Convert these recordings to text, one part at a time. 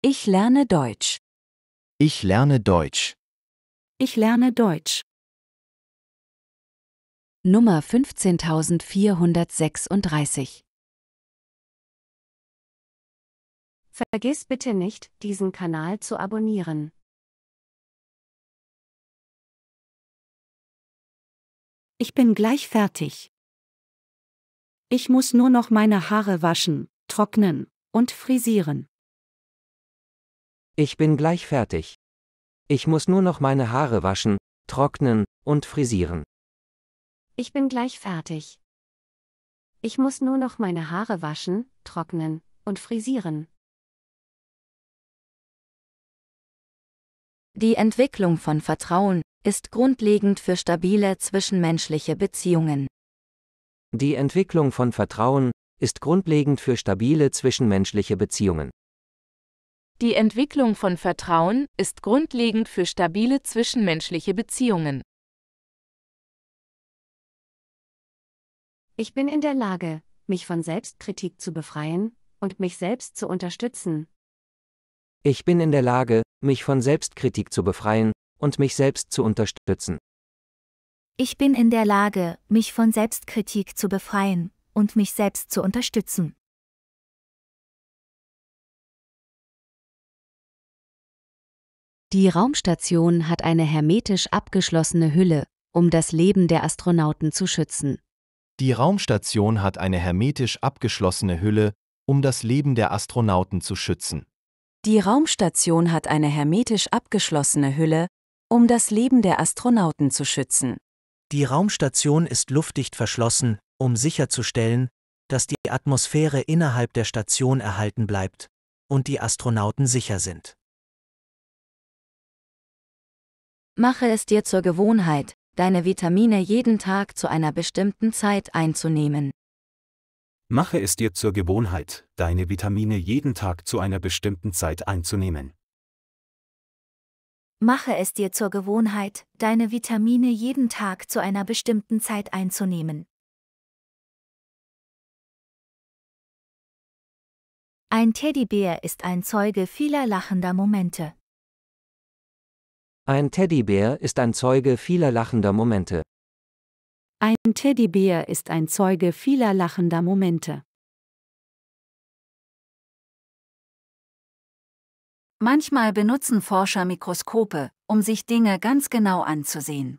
Ich lerne Deutsch. Ich lerne Deutsch. Ich lerne Deutsch. Nummer 15436 Vergiss bitte nicht, diesen Kanal zu abonnieren. Ich bin gleich fertig. Ich muss nur noch meine Haare waschen, trocknen und frisieren. Ich bin gleich fertig. Ich muss nur noch meine Haare waschen, trocknen und frisieren. Ich bin gleich fertig. Ich muss nur noch meine Haare waschen, trocknen und frisieren. Die Entwicklung von Vertrauen ist grundlegend für stabile zwischenmenschliche Beziehungen. Die Entwicklung von Vertrauen ist grundlegend für stabile zwischenmenschliche Beziehungen. Die Entwicklung von Vertrauen ist grundlegend für stabile zwischenmenschliche Beziehungen. Ich bin in der Lage, mich von Selbstkritik zu befreien und mich selbst zu unterstützen. Ich bin in der Lage, mich von Selbstkritik zu befreien und mich selbst zu unterstützen. Ich bin in der Lage, mich von Selbstkritik zu befreien und mich selbst zu unterstützen. Die Raumstation hat eine hermetisch abgeschlossene Hülle, um das Leben der Astronauten zu schützen. Die Raumstation hat eine hermetisch abgeschlossene Hülle, um das Leben der Astronauten zu schützen. Die Raumstation hat eine hermetisch abgeschlossene Hülle, um das Leben der Astronauten zu schützen. Die Raumstation ist luftdicht verschlossen, um sicherzustellen, dass die Atmosphäre innerhalb der Station erhalten bleibt und die Astronauten sicher sind. Mache es dir zur Gewohnheit, deine Vitamine jeden Tag zu einer bestimmten Zeit einzunehmen. Mache es dir zur Gewohnheit, deine Vitamine jeden Tag zu einer bestimmten Zeit einzunehmen. Mache es dir zur Gewohnheit, deine Vitamine jeden Tag zu einer bestimmten Zeit einzunehmen. Ein Teddybär ist ein Zeuge vieler lachender Momente. Ein Teddybär ist ein Zeuge vieler lachender Momente. Ein Teddybär ist ein Zeuge vieler lachender Momente. Manchmal benutzen Forscher Mikroskope, um sich Dinge ganz genau anzusehen.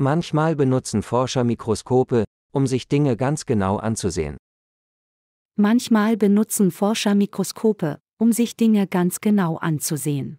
Manchmal benutzen Forscher Mikroskope, um sich Dinge ganz genau anzusehen. Manchmal benutzen Forscher Mikroskope, um sich Dinge ganz genau anzusehen.